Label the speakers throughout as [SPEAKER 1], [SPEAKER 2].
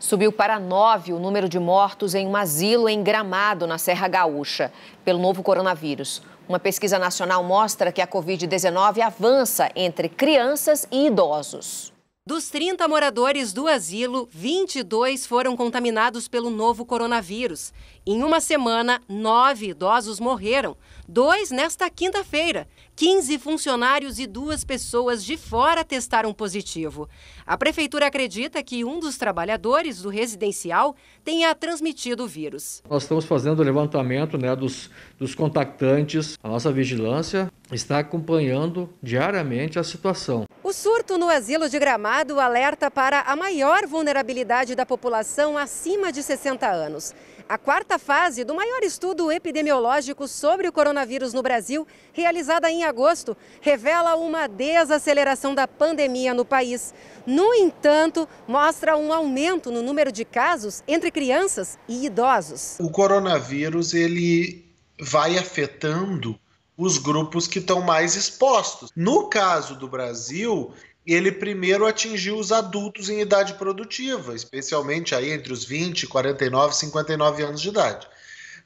[SPEAKER 1] Subiu para nove o número de mortos em um asilo em Gramado, na Serra Gaúcha, pelo novo coronavírus. Uma pesquisa nacional mostra que a Covid-19 avança entre crianças e idosos.
[SPEAKER 2] Dos 30 moradores do asilo, 22 foram contaminados pelo novo coronavírus. Em uma semana, nove idosos morreram, dois nesta quinta-feira. 15 funcionários e duas pessoas de fora testaram positivo. A prefeitura acredita que um dos trabalhadores do residencial tenha transmitido o vírus.
[SPEAKER 3] Nós estamos fazendo o levantamento né, dos, dos contactantes. A nossa vigilância está acompanhando diariamente a situação.
[SPEAKER 2] O surto no asilo de Gramado alerta para a maior vulnerabilidade da população acima de 60 anos. A quarta fase do maior estudo epidemiológico sobre o coronavírus no Brasil, realizada em agosto, revela uma desaceleração da pandemia no país. No entanto, mostra um aumento no número de casos entre crianças e idosos.
[SPEAKER 4] O coronavírus ele vai afetando os grupos que estão mais expostos. No caso do Brasil, ele primeiro atingiu os adultos em idade produtiva, especialmente aí entre os 20, 49 e 59 anos de idade.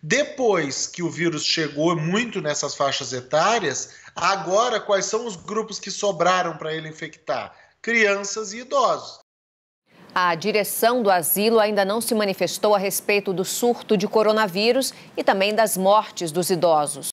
[SPEAKER 4] Depois que o vírus chegou muito nessas faixas etárias, agora quais são os grupos que sobraram para ele infectar? Crianças e idosos.
[SPEAKER 1] A direção do asilo ainda não se manifestou a respeito do surto de coronavírus e também das mortes dos idosos.